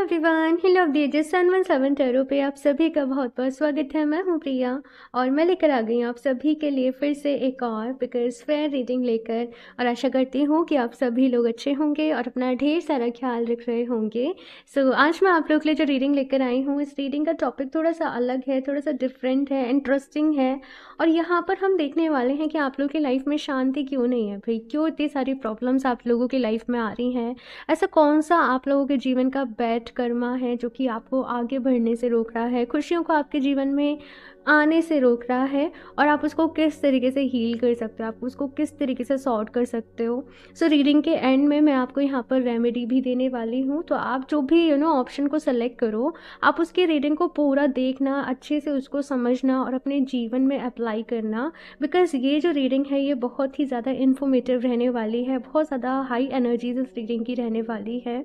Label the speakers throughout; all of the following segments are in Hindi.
Speaker 1: Hello everyone hello sun one seven tarot पे आप सभी का बहुत बहुत स्वागत है मैं हूँ प्रिया और मैं लेकर आ गई हूँ आप सभी के लिए फिर से एक और बिकॉज फेयर रीडिंग लेकर और आशा करती हूँ कि आप सभी लोग अच्छे होंगे और अपना ढेर सारा ख्याल रख रहे होंगे सो so, आज मैं आप लोग के लिए जो रीडिंग लेकर आई हूँ इस रीडिंग का टॉपिक थोड़ा सा अलग है थोड़ा सा डिफरेंट है इंटरेस्टिंग है और यहाँ पर हम देखने वाले हैं कि आप लोग की लाइफ में शांति क्यों नहीं है भाई क्यों इतनी सारी प्रॉब्लम्स आप लोगों की लाइफ में आ रही हैं ऐसा कौन सा आप लोगों के जीवन का बेट कर्मा है जो कि आपको आगे बढ़ने से रोक रहा है खुशियों को आपके जीवन में आने से रोक रहा है और आप उसको किस तरीके से हील कर सकते हो आप उसको किस तरीके से सॉर्ट कर सकते हो सो so, रीडिंग के एंड में मैं आपको यहाँ पर रेमेडी भी देने वाली हूँ तो आप जो भी यू नो ऑप्शन को सेलेक्ट करो आप उसकी रीडिंग को पूरा देखना अच्छे से उसको समझना और अपने जीवन में अप्लाई करना बिकॉज ये जो रीडिंग है ये बहुत ही ज़्यादा इन्फॉर्मेटिव रहने वाली है बहुत ज़्यादा हाई एनर्जीज इस रीडिंग की रहने वाली है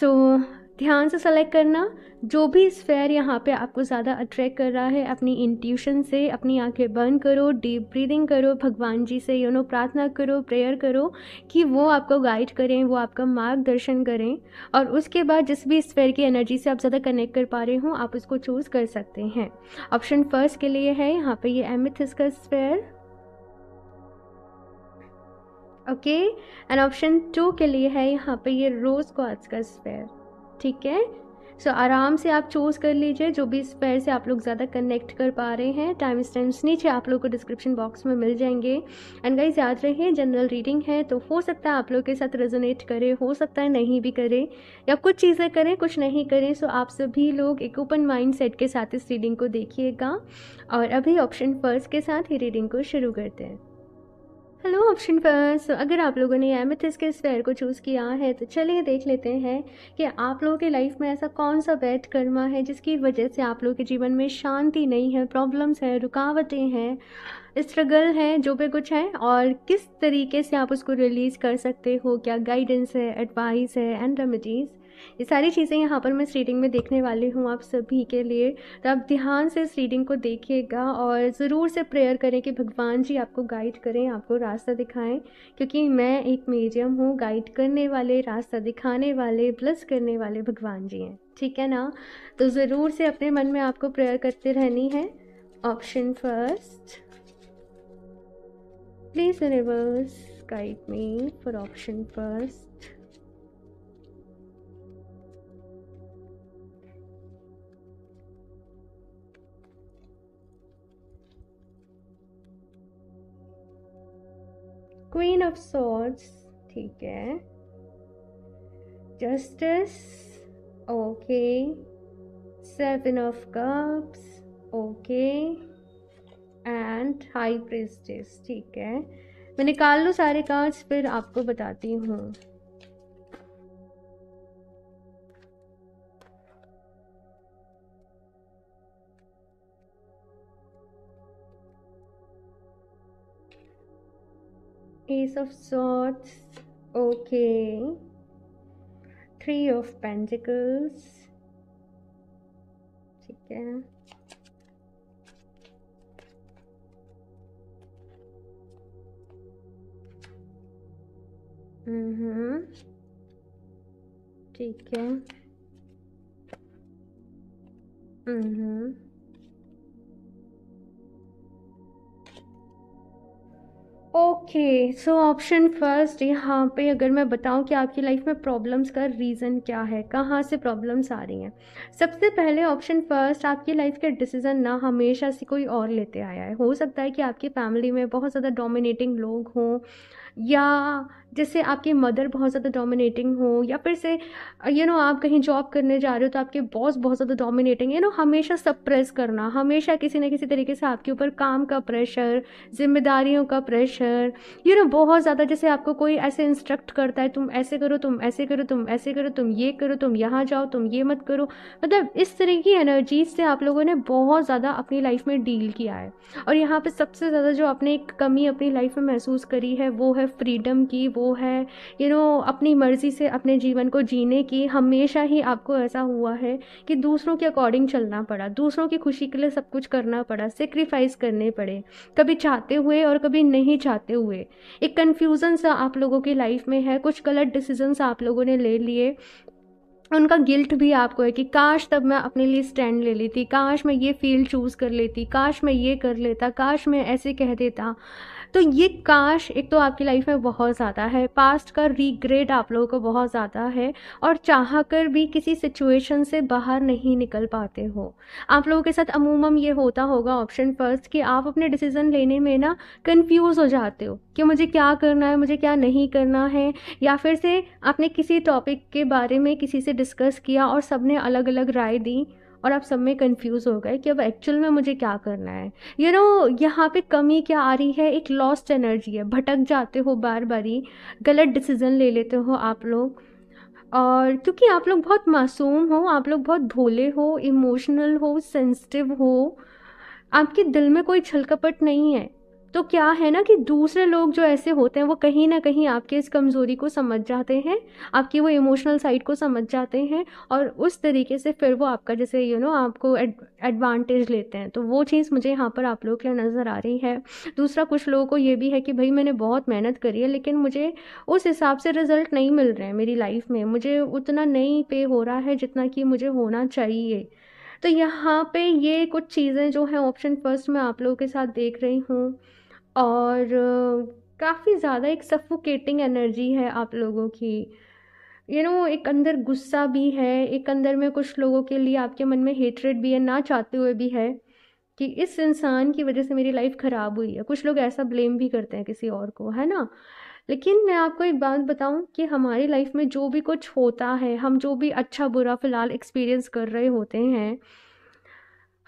Speaker 1: सो so, ध्यान से सेलेक्ट करना जो भी स्फेयर यहाँ पे आपको ज़्यादा अट्रैक्ट कर रहा है अपनी इंट्यूशन से अपनी आंखें बंद करो डीप ब्रीदिंग करो भगवान जी से यू नो प्रार्थना करो प्रेयर करो कि वो आपको गाइड करें वो आपका मार्गदर्शन करें और उसके बाद जिस भी स्फेयर की एनर्जी से आप ज़्यादा कनेक्ट कर पा रहे हो आप उसको चूज़ कर सकते हैं ऑप्शन फर्स्ट के लिए है यहाँ पर ये एमिथिस का sphere okay and option two के लिए है यहाँ पे ये रोज़ क्वार्ट्स का स्पेयर ठीक है सो so, आराम से आप चूज़ कर लीजिए जो भी स्पेयर से आप लोग ज़्यादा कनेक्ट कर पा रहे हैं टाइम स्टेंस नीचे आप लोग को डिस्क्रिप्शन बॉक्स में मिल जाएंगे एंड गाइज याद रहे जनरल रीडिंग है तो हो सकता है आप लोग के साथ रेजोनेट करे हो सकता है नहीं भी करे या कुछ चीज़ें करें कुछ नहीं करें सो so, आप सभी लोग एक ओपन माइंड सेट के साथ इस रीडिंग को देखिएगा और अभी ऑप्शन फर्स्ट के साथ ही रीडिंग को शुरू करते हैं हेलो ऑप्शन फर्स्ट अगर आप लोगों ने एमिथिस के स्पेयर को चूज़ किया है तो चलिए देख लेते हैं कि आप लोगों के लाइफ में ऐसा कौन सा बैड कर्मा है जिसकी वजह से आप लोगों के जीवन में शांति नहीं है प्रॉब्लम्स हैं रुकावटें हैं स्ट्रगल है जो भी कुछ है और किस तरीके से आप उसको रिलीज़ कर सकते हो क्या गाइडेंस है एडवाइस है एंड रेमिडीज़ ये सारी चीज़ें यहाँ पर मैं इस रीडिंग में देखने वाली हूँ आप सभी के लिए तो आप ध्यान से इस रीडिंग को देखिएगा और ज़रूर से प्रेयर करें कि भगवान जी आपको गाइड करें आपको रास्ता दिखाएं क्योंकि मैं एक मीडियम हूँ गाइड करने वाले रास्ता दिखाने वाले ब्लस करने वाले भगवान जी हैं ठीक है ना तो ज़रूर से अपने मन में आपको प्रेयर करते रहनी है option first please universe guide me for option first queen of swords ठीक है justice okay seven of cups okay and high priestess ठीक है मैं निकाल लूँ सारे कार्ड्स फिर आपको बताती हूँ Ace of Swords. Okay. Three of Pentacles. ठीक है हम्म mm-hmm. ठीक है हम्म mm-hmm. Okay so option first यहाँ पे अगर मैं बताऊँ कि आपकी लाइफ में प्रॉब्लम्स का रीज़न क्या है कहाँ से प्रॉब्लम्स आ रही हैं सबसे पहले ऑप्शन फर्स्ट आपकी लाइफ के डिसीज़न ना हमेशा से कोई और लेते आया है हो सकता है कि आपकी फैमिली में बहुत ज़्यादा डोमिनेटिंग लोग हों या जिससे आपके मदर बहुत ज़्यादा डोमिनेटिंग हो या फिर से यू you नो know, आप कहीं जॉब करने जा रहे हो तो आपके बॉस बहुत ज़्यादा डोमिनेटिंग यू नो हमेशा सप्रेस करना हमेशा किसी न किसी तरीके से आपके ऊपर काम का प्रेशर जिम्मेदारियों का प्रेशर यू नो बहुत ज़्यादा जैसे आपको कोई ऐसे इंस्ट्रक्ट करता है तुम ऐसे करो तुम ऐसे करो तुम ऐसे करो तुम ये करो तुम यहाँ जाओ तुम ये मत करो मतलब इस तरह की एनर्जी से आप लोगों ने बहुत ज़्यादा अपनी लाइफ में डील किया है और यहाँ पर सबसे ज़्यादा जो आपने एक कमी अपनी लाइफ में महसूस करी है वो है फ्रीडम की वो वो है यू you नो know, अपनी मर्ज़ी से अपने जीवन को जीने की हमेशा ही आपको ऐसा हुआ है कि दूसरों के अकॉर्डिंग चलना पड़ा दूसरों की खुशी के लिए सब कुछ करना पड़ा सेक्रीफाइस करने पड़े कभी चाहते हुए और कभी नहीं चाहते हुए एक कन्फ्यूज़न सा आप लोगों की लाइफ में है कुछ गलत डिसीजनस आप लोगों ने ले लिए उनका गिल्ट भी आपको है कि काश तब मैं अपने लिए स्टैंड ले लेती काश मैं ये फील्ड चूज़ कर लेती काश मैं ये कर लेता काश मैं ऐसे कह देता तो ये काश एक तो आपकी लाइफ में बहुत ज़्यादा है पास्ट का रिग्रेट आप लोगों को बहुत ज़्यादा है और चाह कर भी किसी सिचुएशन से बाहर नहीं निकल पाते हो आप लोगों के साथ अमूमन ये होता होगा ऑप्शन फर्स्ट कि आप अपने डिसीज़न लेने में ना कन्फ्यूज़ हो जाते हो कि मुझे क्या करना है मुझे क्या नहीं करना है या फिर से आपने किसी टॉपिक के बारे में किसी से डिस्कस किया और ने अलग अलग राय दी और आप सब में कंफ्यूज हो गए कि अब एक्चुअल में मुझे क्या करना है यू नो यहाँ पे कमी क्या आ रही है एक लॉस्ट एनर्जी है भटक जाते हो बार बार ही गलत डिसीज़न ले लेते हो आप लोग और क्योंकि आप लोग बहुत मासूम हो आप लोग बहुत भोले हो इमोशनल हो सेंसिटिव हो आपके दिल में कोई छलकपट नहीं है तो क्या है ना कि दूसरे लोग जो ऐसे होते हैं वो कहीं ना कहीं आपके इस कमज़ोरी को समझ जाते हैं आपकी वो इमोशनल साइड को समझ जाते हैं और उस तरीके से फिर वो आपका जैसे यू you नो know, आपको एडवांटेज लेते हैं तो वो चीज़ मुझे यहाँ पर आप लोगों के लिए नज़र आ रही है दूसरा कुछ लोगों को ये भी है कि भाई मैंने बहुत मेहनत करी है लेकिन मुझे उस हिसाब से रिज़ल्ट नहीं मिल रहे हैं मेरी लाइफ में मुझे उतना नहीं पे हो रहा है जितना कि मुझे होना चाहिए तो यहाँ पे ये कुछ चीज़ें जो हैं ऑप्शन फर्स्ट में आप लोगों के साथ देख रही हूँ और काफ़ी ज़्यादा एक सफोकेटिंग एनर्जी है आप लोगों की यू नो एक अंदर गुस्सा भी है एक अंदर में कुछ लोगों के लिए आपके मन में हेटरेड भी है ना चाहते हुए भी है कि इस इंसान की वजह से मेरी लाइफ ख़राब हुई है कुछ लोग ऐसा ब्लेम भी करते हैं किसी और को है ना लेकिन मैं आपको एक बात बताऊं कि हमारी लाइफ में जो भी कुछ होता है हम जो भी अच्छा बुरा फ़िलहाल एक्सपीरियंस कर रहे होते हैं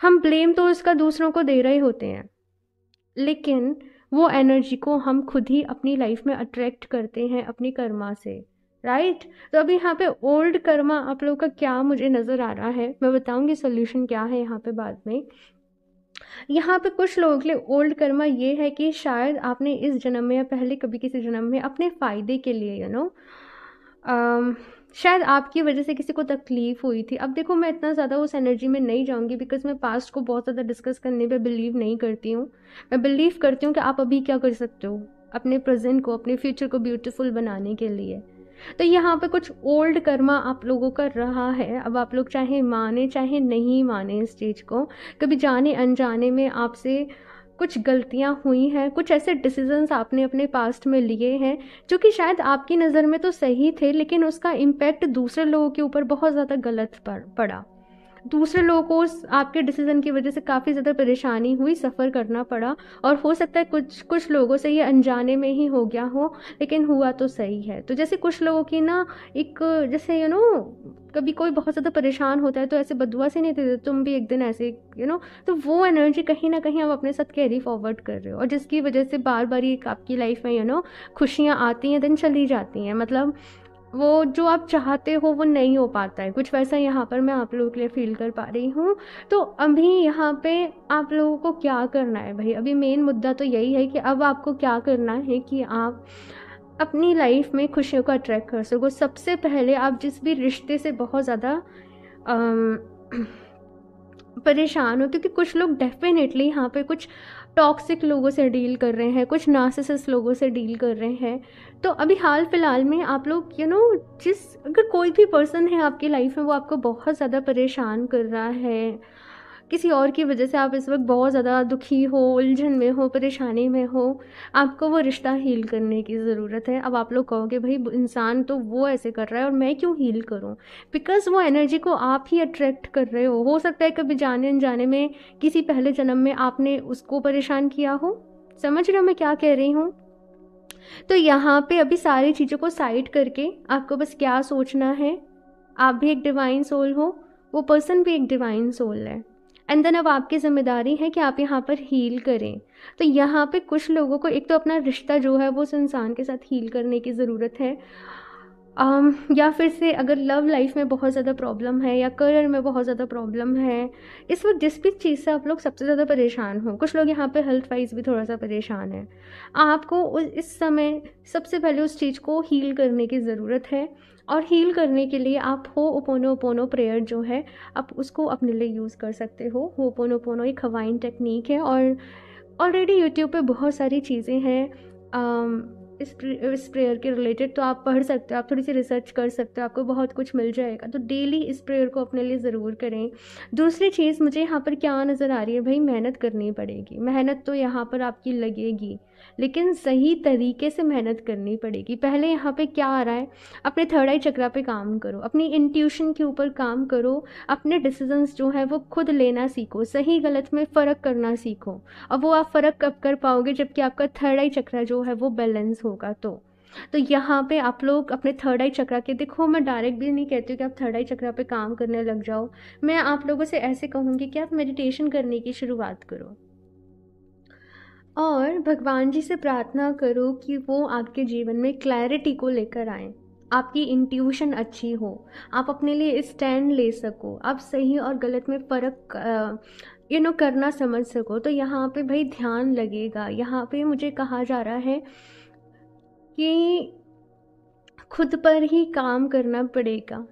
Speaker 1: हम ब्लेम तो उसका दूसरों को दे रहे होते हैं लेकिन वो एनर्जी को हम खुद ही अपनी लाइफ में अट्रैक्ट करते हैं अपनी कर्मा से राइट right? तो अभी यहाँ पे ओल्ड कर्मा आप लोगों का क्या मुझे नज़र आ रहा है मैं बताऊँगी सोल्यूशन क्या है यहाँ पे बाद में यहाँ पे कुछ लोगों के लिए ओल्ड कर्मा ये है कि शायद आपने इस जन्म में या पहले कभी किसी जन्म में अपने फ़ायदे के लिए you you know know, um, शायद आपकी वजह से किसी को तकलीफ़ हुई थी अब देखो मैं इतना ज़्यादा उस एनर्जी में नहीं जाऊँगी बिकॉज मैं पास्ट को बहुत ज़्यादा डिस्कस करने पे बिलीव नहीं करती हूँ मैं बिलीव करती हूँ कि आप अभी क्या कर सकते हो अपने प्रेजेंट को अपने फ्यूचर को ब्यूटीफुल बनाने के लिए तो यहाँ पे कुछ ओल्ड कर्मा आप लोगों का रहा है अब आप लोग चाहे माने चाहे नहीं माने इस चीज़ को कभी जाने अनजाने में आपसे कुछ गलतियाँ हुई हैं कुछ ऐसे डिसीजंस आपने अपने पास्ट में लिए हैं जो कि शायद आपकी नज़र में तो सही थे लेकिन उसका इम्पैक्ट दूसरे लोगों के ऊपर बहुत ज़्यादा गलत पड़ा दूसरे लोगों को आपके डिसीज़न की वजह से काफ़ी ज़्यादा परेशानी हुई सफ़र करना पड़ा और हो सकता है कुछ कुछ लोगों से ये अनजाने में ही हो गया हो लेकिन हुआ तो सही है तो जैसे कुछ लोगों की ना एक जैसे यू नो कभी कोई बहुत ज़्यादा परेशान होता है तो ऐसे बदुआ से नहीं देते तुम भी एक दिन ऐसे यू नो तो वो एनर्जी कहीं ना कहीं आप अपने साथ कैरी फॉरवर्ड कर रहे हो और जिसकी वजह से बार बार एक आपकी लाइफ में यू नो खुशियाँ आती हैं दिन चली जाती हैं मतलब वो जो आप चाहते हो वो नहीं हो पाता है कुछ वैसा यहाँ पर मैं आप लोगों के लिए फील कर पा रही हूँ तो अभी यहाँ पे आप लोगों को क्या करना है भाई अभी मेन मुद्दा तो यही है कि अब आपको क्या करना है कि आप अपनी लाइफ में खुशियों को अट्रैक्ट कर सको सबसे पहले आप जिस भी रिश्ते से बहुत ज़्यादा परेशान हो क्योंकि कुछ लोग डेफिनेटली यहाँ पे कुछ टॉक्सिक लोगों से डील कर रहे हैं कुछ नासिसिस लोगों से डील कर रहे हैं तो अभी हाल फिलहाल में आप लोग यू नो जिस अगर कोई भी पर्सन है आपकी लाइफ में वो आपको बहुत ज़्यादा परेशान कर रहा है किसी और की वजह से आप इस वक्त बहुत ज़्यादा दुखी हो उलझन में हो परेशानी में हो आपको वो रिश्ता हील करने की ज़रूरत है अब आप लोग कहोगे भाई इंसान तो वो ऐसे कर रहा है और मैं क्यों हील करूँ बिकॉज़ वो एनर्जी को आप ही अट्रैक्ट कर रहे हो हो सकता है कभी जाने अनजाने में किसी पहले जन्म में आपने उसको परेशान किया हो समझ रहे हो मैं क्या कह रही हूँ तो यहाँ पे अभी सारी चीज़ों को साइड करके आपको बस क्या सोचना है आप भी एक डिवाइन सोल हो वो पर्सन भी एक डिवाइन सोल है एंड देन अब आपकी ज़िम्मेदारी है कि आप यहाँ पर हील करें तो यहाँ पे कुछ लोगों को एक तो अपना रिश्ता जो है वो उस इंसान के साथ हील करने की ज़रूरत है um, या फिर से अगर लव लाइफ में बहुत ज़्यादा प्रॉब्लम है या करियर में बहुत ज़्यादा प्रॉब्लम है इस वक्त जिस भी चीज़ से आप लोग सबसे ज़्यादा परेशान हो कुछ लोग यहाँ पे हेल्थ वाइज भी थोड़ा सा परेशान है आपको उस इस समय सबसे पहले उस चीज़ को हील करने की ज़रूरत है और हील करने के लिए आप हो ओपोनो ओपोनो प्रेयर जो है आप उसको अपने लिए यूज़ कर सकते हो हो ओपोनो ओपोनो एक हवाइन टेक्निक है और ऑलरेडी यूट्यूब पे बहुत सारी चीज़ें हैं um, इस इस प्रेयर के रिलेटेड तो आप पढ़ सकते हो आप थोड़ी सी रिसर्च कर सकते हो आपको बहुत कुछ मिल जाएगा तो डेली इस प्रेयर को अपने लिए ज़रूर करें दूसरी चीज़ मुझे यहाँ पर क्या नज़र आ रही है भाई मेहनत करनी पड़ेगी मेहनत तो यहाँ पर आपकी लगेगी लेकिन सही तरीके से मेहनत करनी पड़ेगी पहले यहाँ पे क्या आ रहा है अपने थर्ड आई चक्रा पे काम करो अपनी इंट्यूशन के ऊपर काम करो अपने डिसीजंस जो है वो खुद लेना सीखो सही गलत में फ़र्क करना सीखो और वो आप फ़र्क कब कर पाओगे जबकि आपका थर्ड आई चक्रा जो है वो बैलेंस होगा तो तो यहाँ पे आप लोग अपने थर्ड आई चक्रा के देखो मैं डायरेक्ट भी नहीं कहती हूँ कि आप थर्ड आई चक्रा पे काम करने लग जाओ मैं आप लोगों से ऐसे कहूँगी कि आप मेडिटेशन करने की शुरुआत करो और भगवान जी से प्रार्थना करो कि वो आपके जीवन में क्लैरिटी को लेकर आए आपकी इंट्यूशन अच्छी हो आप अपने लिए स्टैंड ले सको आप सही और गलत में फ़र्क यू नो करना समझ सको तो यहाँ पे भाई ध्यान लगेगा यहाँ पे मुझे कहा जा रहा है कि खुद पर ही काम करना पड़ेगा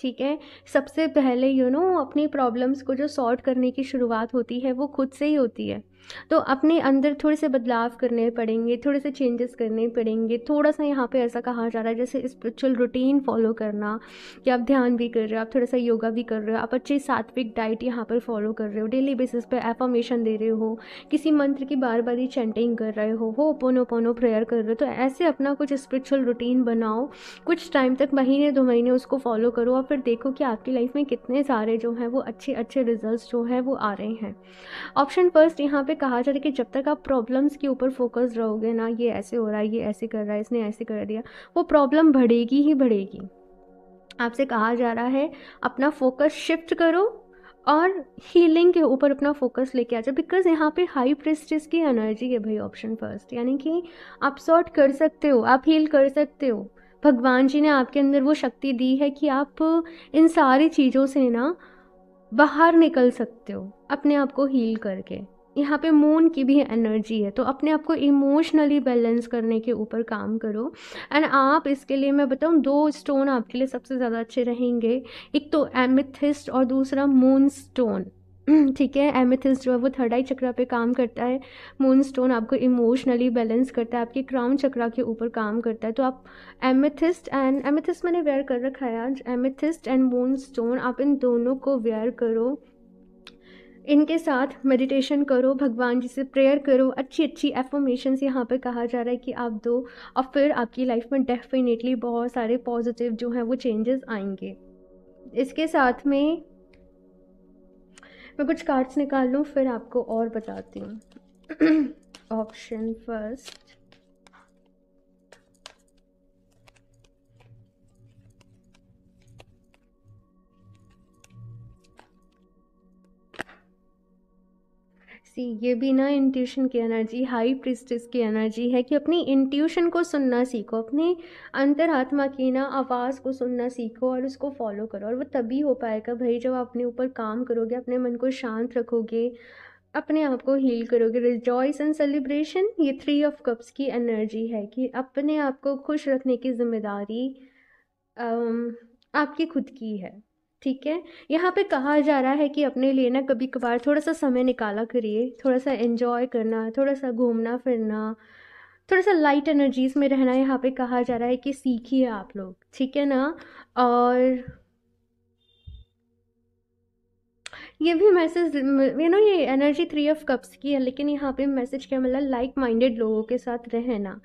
Speaker 1: ठीक है सबसे पहले यू you नो know, अपनी प्रॉब्लम्स को जो सॉर्ट करने की शुरुआत होती है वो खुद से ही होती है तो अपने अंदर थोड़े से बदलाव करने पड़ेंगे थोड़े से चेंजेस करने पड़ेंगे थोड़ा सा यहाँ पे ऐसा कहा जा रहा है जैसे स्परिचुअल रूटीन फॉलो करना कि आप ध्यान भी कर रहे हो आप थोड़ा सा योगा भी कर रहे हो आप अच्छी सात्विक डाइट यहाँ पर फॉलो कर रहे हो डेली बेसिस पर एफॉर्मेशन दे रहे हो किसी मंत्र की बार बार ही चैंटिंग कर रहे हो हो पोनो पोनो प्रेयर कर रहे हो तो ऐसे अपना कुछ स्परिचुअल रूटीन बनाओ कुछ टाइम तक महीने दो महीने उसको फॉलो करो और फिर देखो कि आपकी लाइफ में कितने सारे जो हैं वो अच्छे अच्छे रिजल्ट जो हैं वो आ रहे हैं ऑप्शन फर्स्ट यहाँ पर पे कहा जा रहा है कि जब तक आप प्रॉब्लम्स के ऊपर फोकस रहोगे ना ये ऐसे हो रहा है ये ऐसे कर रहा है इसने ऐसे कर दिया वो प्रॉब्लम बढ़ेगी ही बढ़ेगी आपसे कहा जा रहा है अपना फोकस शिफ्ट करो और हीलिंग के ऊपर अपना फोकस लेके आ जाओ बिकॉज यहाँ पे हाई प्रेस्टिस की एनर्जी है भाई ऑप्शन फर्स्ट यानी कि आप सॉर्ट कर सकते हो आप हील कर सकते हो भगवान जी ने आपके अंदर वो शक्ति दी है कि आप इन सारी चीज़ों से ना बाहर निकल सकते हो अपने आप को हील करके यहाँ पे मून की भी एनर्जी है तो अपने आप को इमोशनली बैलेंस करने के ऊपर काम करो एंड आप इसके लिए मैं बताऊँ दो स्टोन आपके लिए सबसे ज़्यादा अच्छे रहेंगे एक तो एमिथिस्ट और दूसरा मून स्टोन ठीक है एमिथिस जो है वो थर्ड आई चक्रा पे काम करता है मून स्टोन आपको इमोशनली बैलेंस करता है आपके क्राउन चक्रा के ऊपर काम करता है तो आप एमिथिस्ट एंड एमिथिस मैंने वेयर कर रखा है आज एमिथिस्ट एंड मून स्टोन आप इन दोनों को वेयर करो इनके साथ मेडिटेशन करो भगवान जी से प्रेयर करो अच्छी अच्छी एफर्मेशंस यहाँ पर कहा जा रहा है कि आप दो और फिर आपकी लाइफ में डेफिनेटली बहुत सारे पॉजिटिव जो हैं वो चेंजेस आएंगे इसके साथ में मैं कुछ कार्ड्स निकाल लूँ फिर आपको और बताती हूँ ऑप्शन फर्स्ट सी ये भी ना इंट्यूशन की एनर्जी हाई प्रिस्टिस की एनर्जी है कि अपनी इंट्यूशन को सुनना सीखो अपनी अंतरात्मा की ना आवाज़ को सुनना सीखो और उसको फॉलो करो और वो तभी हो पाएगा भाई जब आप अपने ऊपर काम करोगे अपने मन को शांत रखोगे अपने आप को हील करोगे रिजॉयस एंड सेलिब्रेशन ये थ्री ऑफ कप्स की एनर्जी है कि अपने आप को खुश रखने की जिम्मेदारी um, आपकी खुद की है ठीक है यहाँ पे कहा जा रहा है कि अपने लिए ना कभी कभार थोड़ा सा समय निकाला करिए थोड़ा सा इन्जॉय करना थोड़ा सा घूमना फिरना थोड़ा सा लाइट एनर्जीज़ में रहना यहाँ पे कहा जा रहा है कि सीखिए आप लोग ठीक है ना और ये भी मैसेज यू नो ये एनर्जी थ्री ऑफ कप्स की है लेकिन यहाँ पे मैसेज क्या मिला लाइक माइंडेड लोगों के साथ रहना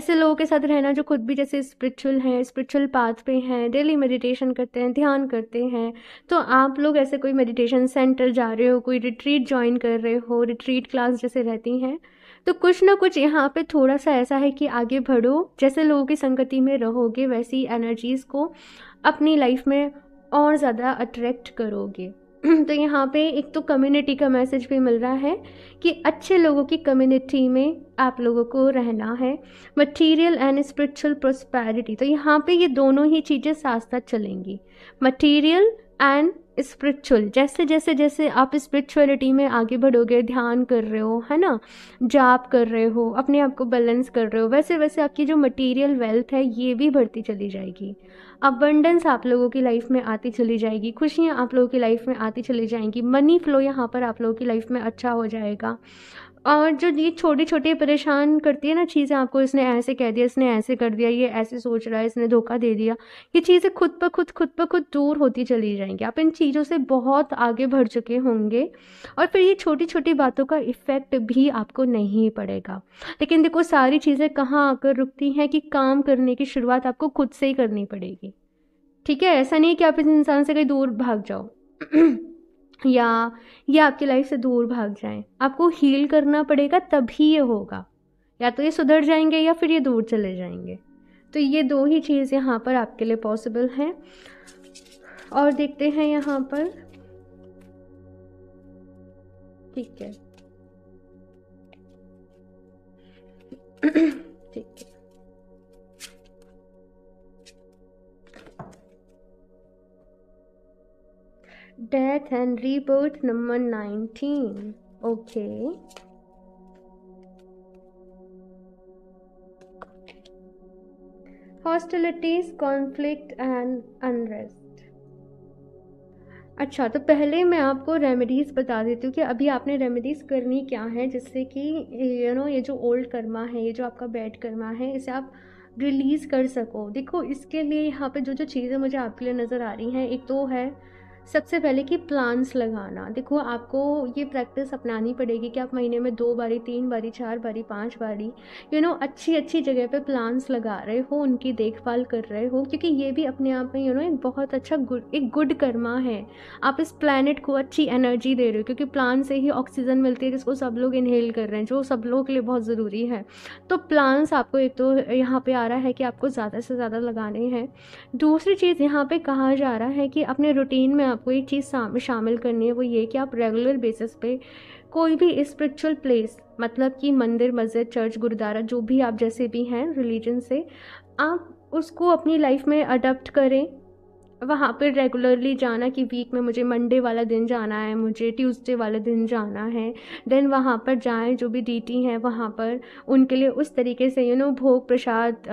Speaker 1: ऐसे लोगों के साथ रहना जो खुद भी जैसे स्पिरिचुअल हैं स्पिरिचुअल पाथ पे हैं डेली मेडिटेशन करते हैं ध्यान करते हैं तो आप लोग ऐसे कोई मेडिटेशन सेंटर जा रहे हो कोई रिट्रीट ज्वाइन कर रहे हो रिट्रीट क्लास जैसे रहती हैं तो कुछ ना कुछ यहाँ पे थोड़ा सा ऐसा है कि आगे बढ़ो जैसे लोगों की संगति में रहोगे वैसी एनर्जीज़ को अपनी लाइफ में और ज़्यादा अट्रैक्ट करोगे तो यहाँ पे एक तो कम्युनिटी का मैसेज भी मिल रहा है कि अच्छे लोगों की कम्युनिटी में आप लोगों को रहना है मटेरियल एंड स्पिरिचुअल प्रोस्पैरिटी तो यहाँ पे ये दोनों ही चीज़ें साथ साथ चलेंगी मटेरियल एंड स्पिरिचुअल जैसे जैसे जैसे आप स्पिरिचुअलिटी में आगे बढ़ोगे ध्यान कर रहे हो है ना जाप कर रहे हो अपने आप को बैलेंस कर रहे हो वैसे वैसे आपकी जो मटेरियल वेल्थ है ये भी बढ़ती चली जाएगी अबंडेंस आप लोगों की लाइफ में आती चली जाएगी खुशियाँ आप लोगों की लाइफ में आती चली जाएंगी मनी फ्लो यहाँ पर आप लोगों की लाइफ में अच्छा हो जाएगा और जो ये छोटी छोटी परेशान करती है ना चीज़ें आपको इसने ऐसे कह दिया इसने ऐसे कर दिया ये ऐसे सोच रहा है इसने धोखा दे दिया ये चीज़ें खुद पर खुद खुद पर खुद दूर होती चली जाएंगी आप इन चीज़ों से बहुत आगे बढ़ चुके होंगे और फिर ये छोटी छोटी बातों का इफ़ेक्ट भी आपको नहीं पड़ेगा लेकिन देखो सारी चीज़ें कहाँ आकर रुकती हैं कि काम करने की शुरुआत आपको खुद से ही करनी पड़ेगी ठीक है ऐसा नहीं है कि आप इस इंसान से कहीं दूर भाग जाओ या ये आपकी लाइफ से दूर भाग जाएं आपको हील करना पड़ेगा तभी ये होगा या तो ये सुधर जाएंगे या फिर ये दूर चले जाएंगे तो ये दो ही चीज़ यहाँ पर आपके लिए पॉसिबल हैं और देखते हैं यहाँ पर ठीक है ठीक है Death and Rebirth number 19. Okay. Hostilities conflict and unrest अच्छा तो पहले मैं आपको रेमेडीज़ बता देती हूँ कि अभी आपने रेमेडीज़ करनी क्या है जिससे कि यू नो ये जो ओल्ड कर्मा है ये जो आपका बैड कर्मा है इसे आप रिलीज़ कर सको देखो इसके लिए यहाँ पे जो जो चीज़ें मुझे आपके लिए नज़र आ रही हैं एक तो है सबसे पहले कि प्लान्स लगाना देखो आपको ये प्रैक्टिस अपनानी पड़ेगी कि आप महीने में दो बारी तीन बारी चार बारी पाँच बारी यू नो अच्छी अच्छी जगह पे प्लान्स लगा रहे हो उनकी देखभाल कर रहे हो क्योंकि ये भी अपने आप में यू नो एक बहुत अच्छा गुड एक गुड कर्मा है आप इस प्लानट को अच्छी एनर्जी दे रहे हो क्योंकि प्लान से ही ऑक्सीजन मिलती है जिसको सब लोग इनहेल कर रहे हैं जो सब लोगों के लिए बहुत ज़रूरी है तो प्लान्स आपको एक तो यहाँ पर आ रहा है कि आपको ज़्यादा से ज़्यादा लगाने हैं दूसरी चीज़ यहाँ पर कहा जा रहा है कि अपने रूटीन में आपको ये चीज़ शामिल करनी है वो ये कि आप रेगुलर बेसिस पे कोई भी स्पिरिचुअल प्लेस मतलब कि मंदिर मस्जिद चर्च गुरुद्वारा जो भी आप जैसे भी हैं रिलीजन से आप उसको अपनी लाइफ में अडप्ट करें वहाँ पर रेगुलरली जाना कि वीक में मुझे मंडे वाला दिन जाना है मुझे ट्यूसडे वाला दिन जाना है देन वहाँ पर जाएं जो भी डीटी हैं वहाँ पर उनके लिए उस तरीके से यू you नो know, भोग प्रसाद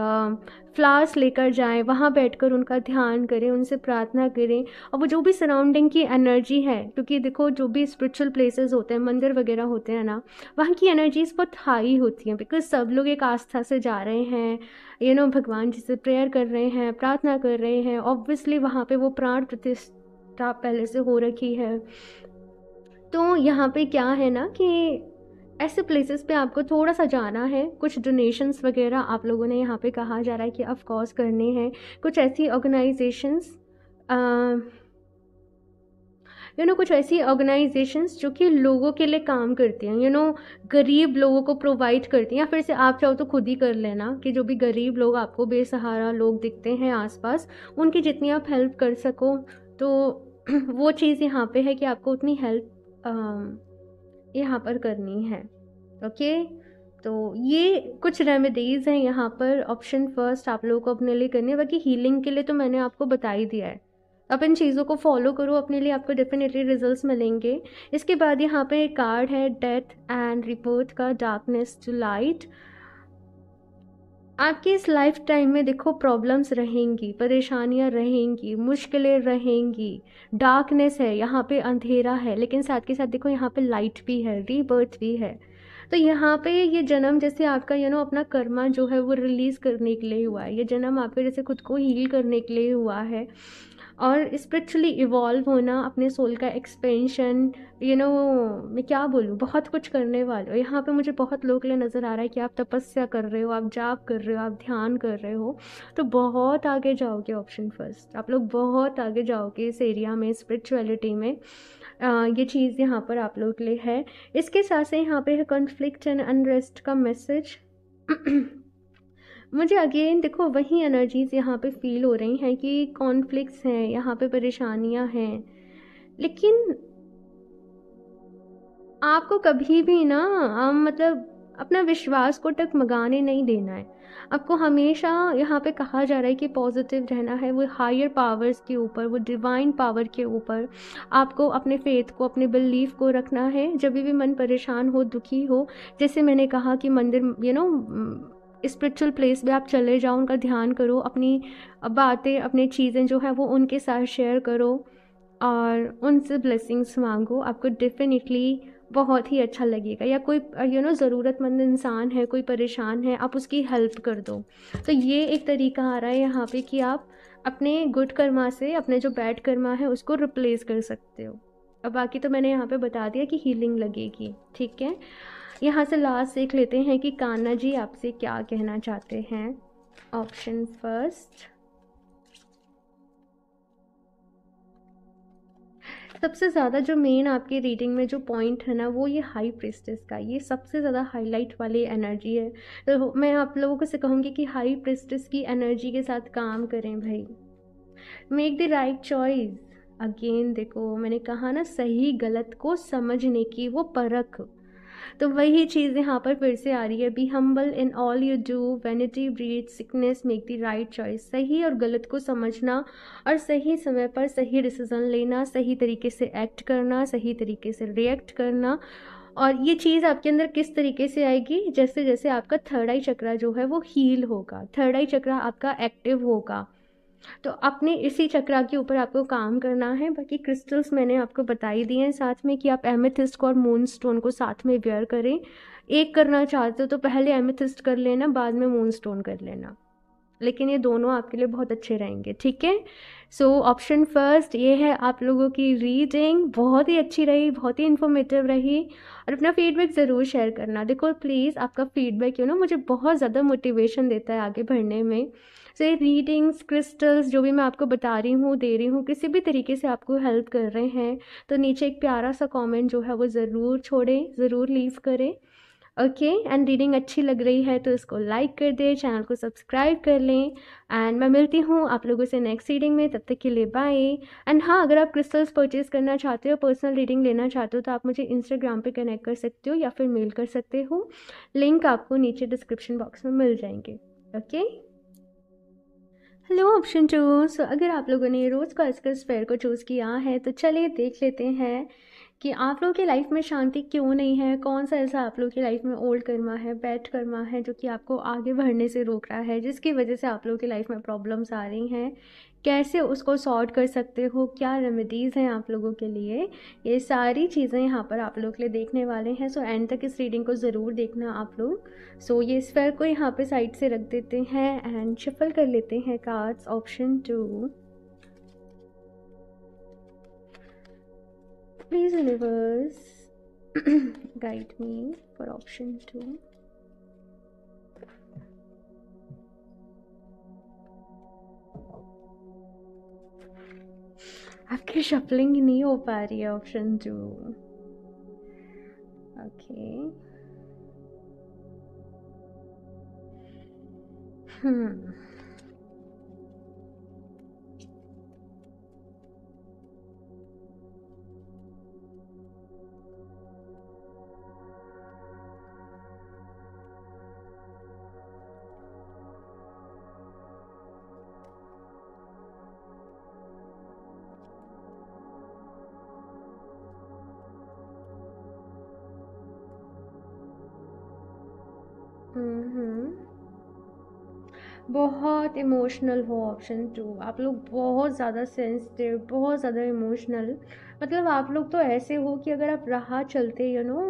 Speaker 1: फ्लावर्स लेकर जाएं वहाँ बैठकर उनका ध्यान करें उनसे प्रार्थना करें और वो जो भी सराउंडिंग की एनर्जी है क्योंकि देखो जो भी स्पिरिचुअल प्लेसेस होते हैं मंदिर वगैरह होते हैं ना वहाँ की एनर्जीज़ बहुत हाई होती हैं बिकॉज सब लोग एक आस्था से जा रहे हैं यू नो भगवान जी से प्रेयर कर रहे हैं प्रार्थना कर रहे हैं ऑब्वियसली वहाँ पर वो प्राण प्रतिष्ठा पहले से हो रखी है तो यहाँ पे क्या है ना कि ऐसे प्लेसेस पे आपको थोड़ा सा जाना है कुछ डोनेशंस वगैरह आप लोगों ने यहाँ पे कहा जा रहा है कि ऑफ कोर्स करने हैं कुछ ऐसी ऑर्गेनाइजेशंस यू नो कुछ ऐसी ऑर्गेनाइजेशंस जो कि लोगों के लिए काम करती हैं यू नो गरीब लोगों को प्रोवाइड करती हैं या फिर से आप चाहो तो खुद ही कर लेना कि जो भी गरीब लोग आपको बेसहारा लोग दिखते हैं आसपास उनकी जितनी आप हेल्प कर सको तो वो चीज़ यहाँ पे है कि आपको उतनी हेल्प यहाँ पर करनी है ओके तो ये कुछ रेमेडीज़ हैं यहाँ पर ऑप्शन फर्स्ट आप लोगों को अपने लिए करनी है बाकी हीलिंग के लिए तो मैंने आपको बता ही दिया है आप इन चीज़ों को फॉलो करो अपने लिए आपको डेफिनेटली रिजल्ट्स मिलेंगे इसके बाद यहाँ पे एक कार्ड है डेथ एंड रिपोर्ट का डार्कनेस टू लाइट आपकी इस लाइफ टाइम में देखो प्रॉब्लम्स रहेंगी परेशानियाँ रहेंगी मुश्किलें रहेंगी डार्कनेस है यहाँ पे अंधेरा है लेकिन साथ के साथ देखो यहाँ पे लाइट भी है रीबर्थ भी है तो यहाँ पे ये जन्म जैसे आपका यू नो अपना कर्मा जो है वो रिलीज़ करने के लिए हुआ है ये जन्म आपके जैसे खुद को हील करने के लिए हुआ है और स्परिचुअली इवॉल्व होना अपने सोल का एक्सपेंशन यू नो मैं क्या बोलूँ बहुत कुछ करने वाले हो यहाँ पे मुझे बहुत लोग लिए नज़र आ रहा है कि आप तपस्या कर रहे हो आप जाप कर रहे हो आप ध्यान कर रहे हो तो बहुत आगे जाओगे ऑप्शन फर्स्ट आप लोग बहुत आगे जाओगे इस एरिया में स्परिचुअलिटी में आ, ये चीज़ यहाँ पर आप लोग के लिए है इसके साथ से यहाँ पे है कॉन्फ्लिक्ट एंड अनरेस्ट का मैसेज मुझे अगेन देखो वही एनर्जीज़ यहाँ पे फील हो रही हैं कि कॉन्फ्लिक्ट्स हैं यहाँ पे परेशानियाँ हैं लेकिन आपको कभी भी ना मतलब अपना विश्वास को टकमगाने नहीं देना है आपको हमेशा यहाँ पे कहा जा रहा है कि पॉजिटिव रहना है वो हायर पावर्स के ऊपर वो डिवाइन पावर के ऊपर आपको अपने फेथ को अपने बिलीफ को रखना है जब भी मन परेशान हो दुखी हो जैसे मैंने कहा कि मंदिर you you know know, spiritual place में आप चले जाओ उनका ध्यान करो अपनी बातें अपनी चीज़ें जो है वो उनके साथ शेयर करो और उनसे ब्लेसिंग्स मांगो आपको डेफिनेटली बहुत ही अच्छा लगेगा या कोई यू नो ज़रूरतमंद इंसान है कोई परेशान है आप उसकी हेल्प कर दो तो ये एक तरीका आ रहा है यहाँ पे कि आप अपने गुड कर्मा से अपने जो बैड कर्मा है उसको रिप्लेस कर सकते हो अब बाकी तो मैंने यहाँ पे बता दिया कि हीलिंग लगेगी ठीक है यहाँ से लास्ट देख लेते हैं कि कान्हा जी आपसे क्या कहना चाहते हैं ऑप्शन फर्स्ट सबसे ज़्यादा जो मेन आपके रीडिंग में जो पॉइंट है ना वो ये हाई प्रिस्टेस का ये सबसे ज़्यादा हाईलाइट वाली एनर्जी है तो मैं आप लोगों को से कहूँगी कि हाई प्रिस्टेस की एनर्जी के साथ काम करें भाई make the right choice again देखो मैंने कहा ना सही गलत को समझने की वो परख तो वही चीज़ यहाँ पर फिर से आ रही है be humble in all you do vanity breed sickness make the right choice सही और गलत को समझना और सही समय पर सही डिसीज़न लेना सही तरीके से एक्ट करना सही तरीके से रिएक्ट करना और ये चीज़ आपके अंदर किस तरीके से आएगी जैसे जैसे आपका थर्ड आई चक्रा जो है वो हील होगा थर्ड आई चक्रा आपका एक्टिव होगा तो अपने इसी चक्रा के ऊपर आपको काम करना है बाकी क्रिस्टल्स मैंने आपको बता ही दिए हैं साथ में कि आप एमेथिस्ट को और मून स्टोन को साथ में वेयर करें एक करना चाहते हो तो पहले एमेथिस्ट कर लेना बाद में मून स्टोन कर लेना लेकिन ये दोनों आपके लिए बहुत अच्छे रहेंगे ठीक है सो ऑप्शन फर्स्ट ये है आप लोगों की रीडिंग बहुत ही अच्छी रही बहुत ही इन्फॉर्मेटिव रही और अपना फीडबैक ज़रूर शेयर करना देखो प्लीज़ आपका फीडबैक यू नो मुझे बहुत ज़्यादा मोटिवेशन देता है आगे बढ़ने में सो ये रीडिंग्स क्रिस्टल्स जो भी मैं आपको बता रही हूँ दे रही हूँ किसी भी तरीके से आपको हेल्प कर रहे हैं तो नीचे एक प्यारा सा कॉमेंट जो है वो ज़रूर छोड़ें ज़रूर लीव करें ओके एंड रीडिंग अच्छी लग रही है तो इसको लाइक कर दें चैनल को सब्सक्राइब कर लें एंड मैं मिलती हूँ आप लोगों से नेक्स्ट रीडिंग में तब तक के लिए बाय एंड हाँ अगर आप क्रिस्टल्स परचेज करना चाहते हो पर्सनल रीडिंग लेना चाहते हो तो आप मुझे इंस्टाग्राम पे कनेक्ट कर सकते हो या फिर मेल कर सकते हो लिंक आपको नीचे डिस्क्रिप्शन बॉक्स में मिल जाएंगे okay okay? Hello option two so अगर आप लोगों ने रोज़ का स्कर्स स्पेयर को चूज़ किया है तो चलिए देख लेते हैं कि आप लोगों की लाइफ में शांति क्यों नहीं है कौन सा ऐसा आप लोगों की लाइफ में ओल्ड कर्मा है बैड कर्मा है जो कि आपको आगे बढ़ने से रोक रहा है जिसकी वजह से आप लोगों की लाइफ में प्रॉब्लम्स आ रही हैं कैसे उसको सॉर्ट कर सकते हो क्या रेमेडीज़ हैं आप लोगों के लिए ये सारी चीज़ें यहाँ पर आप लोगों के लिए देखने वाले हैं सो एंड तक इस रीडिंग को ज़रूर देखना आप लोग सो ये स्पेल को यहाँ पे साइड से रख देते हैं एंड शफल कर लेते हैं cards option two please universe guide me for option two आपकी शफलिंग ही नहीं हो पा रही है ऑप्शन टू ओके हम्म बहुत इमोशनल हो ऑप्शन टू आप लोग बहुत ज़्यादा सेंसिटिव बहुत ज़्यादा इमोशनल मतलब आप लोग तो ऐसे हो कि अगर आप राह चलते यू नो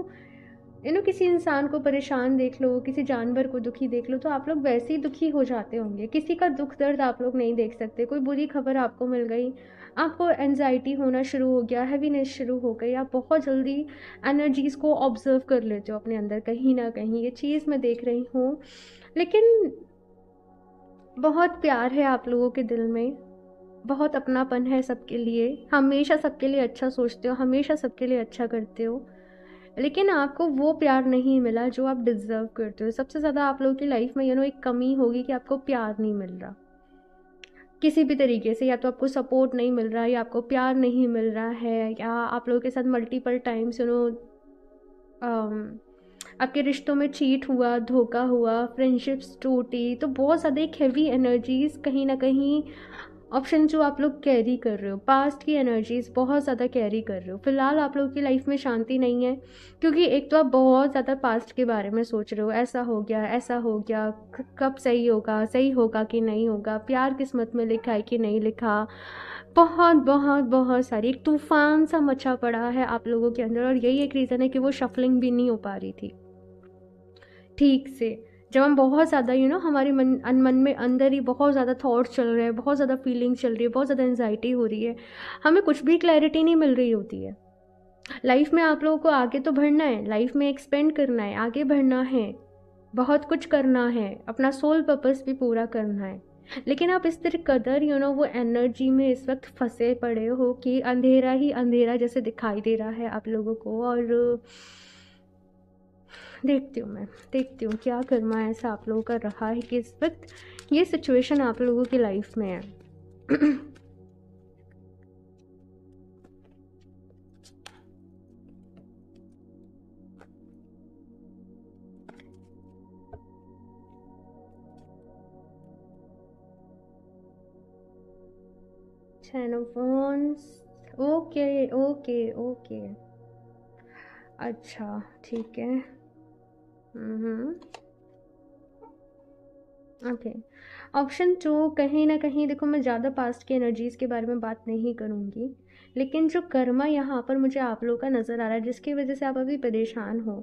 Speaker 1: यू नो किसी इंसान को परेशान देख लो किसी जानवर को दुखी देख लो तो आप लोग वैसे ही दुखी हो जाते होंगे किसी का दुख दर्द आप लोग नहीं देख सकते कोई बुरी खबर आपको मिल गई आपको एनजाइटी होना शुरू हो गया हैवीनेस शुरू हो गई आप बहुत जल्दी एनर्जीज़ को ऑब्ज़र्व कर लेते हो अपने अंदर कहीं ना कहीं ये चीज़ मैं देख रही हूँ लेकिन बहुत प्यार है आप लोगों के दिल में बहुत अपनापन है सबके लिए हमेशा सबके लिए अच्छा सोचते हो हमेशा सबके लिए अच्छा करते हो लेकिन आपको वो प्यार नहीं मिला जो आप डिज़र्व करते हो सबसे ज़्यादा आप लोगों की लाइफ में यू नो एक कमी होगी कि आपको प्यार नहीं मिल रहा किसी भी तरीके से या तो आपको सपोर्ट नहीं मिल रहा या आपको प्यार नहीं मिल रहा है या आप लोगों के साथ मल्टीपल टाइम्स यू नो आपके रिश्तों में चीट हुआ धोखा हुआ फ्रेंडशिप्स टूटी तो बहुत ज़्यादा एक हैवी एनर्जीज़ कहीं ना कहीं ऑप्शन जो आप लोग कैरी कर रहे हो पास्ट की एनर्जीज़ बहुत ज़्यादा कैरी कर रहे हो फिलहाल आप लोग की लाइफ में शांति नहीं है क्योंकि एक तो आप बहुत ज़्यादा पास्ट के बारे में सोच रहे हो ऐसा हो गया ऐसा हो गया कब सही होगा सही होगा कि नहीं होगा प्यार किस्मत में लिखा है कि नहीं लिखा बहुत बहुत बहुत सारी एक तूफान सा मचा पड़ा है आप लोगों के अंदर और यही एक रीज़न है कि वो शफलिंग भी नहीं हो पा रही थी ठीक से जब हम बहुत ज़्यादा यू नो हमारे मन मन में अंदर ही बहुत ज़्यादा थॉट्स चल रहे हैं बहुत ज़्यादा फीलिंग्स चल रही है बहुत ज़्यादा एनजाइटी हो रही है हमें कुछ भी क्लैरिटी नहीं मिल रही होती है लाइफ में आप लोगों को आगे तो बढ़ना है लाइफ में एक्सपेंड करना है आगे बढ़ना है बहुत कुछ करना है अपना सोल पर्पस भी पूरा करना है लेकिन आप इस तरह कदर यू नो वो एनर्जी में इस वक्त फंसे पड़े हो कि अंधेरा ही अंधेरा जैसे दिखाई दे रहा है आप लोगों को और देखती हूँ मैं देखती हूँ क्या कर्मा ऐसा आप लोगों का रहा है कि इस वक्त ये सिचुएशन आप लोगों की लाइफ में है ओके ओके ओके अच्छा ठीक है ओके ऑप्शन टू कहीं ना कहीं देखो मैं ज़्यादा पास्ट की एनर्जीज़ के बारे में बात नहीं करूँगी लेकिन जो कर्मा यहाँ पर मुझे आप लोगों का नज़र आ रहा है जिसकी वजह से आप अभी परेशान हो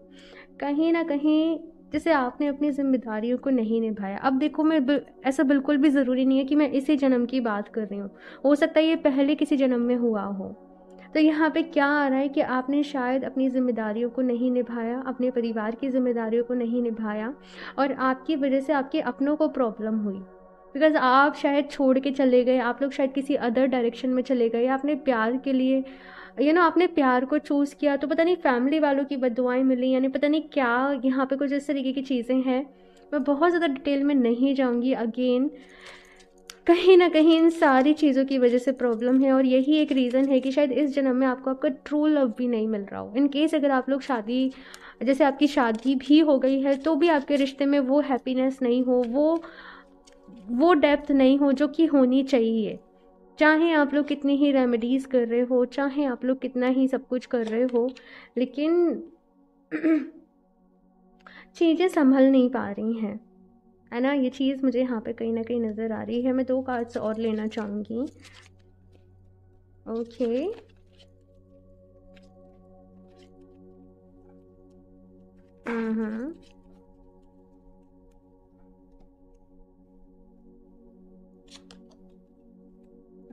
Speaker 1: कहीं ना कहीं जैसे आपने अपनी जिम्मेदारियों को नहीं निभाया अब देखो मैं बिल, ऐसा बिल्कुल भी ज़रूरी नहीं है कि मैं इसी जन्म की बात कर रही हूँ हो सकता है ये पहले किसी जन्म में हुआ हो तो यहाँ पे क्या आ रहा है कि आपने शायद अपनी ज़िम्मेदारियों को नहीं निभाया अपने परिवार की ज़िम्मेदारियों को नहीं निभाया और आपकी वजह से आपके अपनों को प्रॉब्लम हुई बिकॉज आप शायद छोड़ के चले गए आप लोग शायद किसी अदर डायरेक्शन में चले गए आपने प्यार के लिए यू you नो know, आपने प्यार को चूज़ किया तो पता नहीं फैमिली वालों की बदुआएँ मिली यानी पता नहीं क्या यहाँ पे कुछ इस तरीके की चीज़ें हैं मैं बहुत ज़्यादा डिटेल में नहीं जाऊँगी अगेन कहीं ना कहीं इन सारी चीज़ों की वजह से प्रॉब्लम है और यही एक रीज़न है कि शायद इस जन्म में आपको आपका ट्रू लव भी नहीं मिल रहा हो इन केस अगर आप लोग शादी जैसे आपकी शादी भी हो गई है तो भी आपके रिश्ते में वो हैप्पीनेस नहीं हो वो वो डेप्थ नहीं हो जो कि होनी चाहिए चाहे आप लोग कितनी ही रेमेडीज़ कर रहे हो चाहे आप लोग कितना ही सब कुछ कर रहे हो लेकिन चीज़ें संभल नहीं पा रही हैं है ना ये चीज़ मुझे यहाँ पे कहीं ना कहीं नज़र आ रही है मैं दो कार्ड्स और लेना चाहूँगी ओके ओके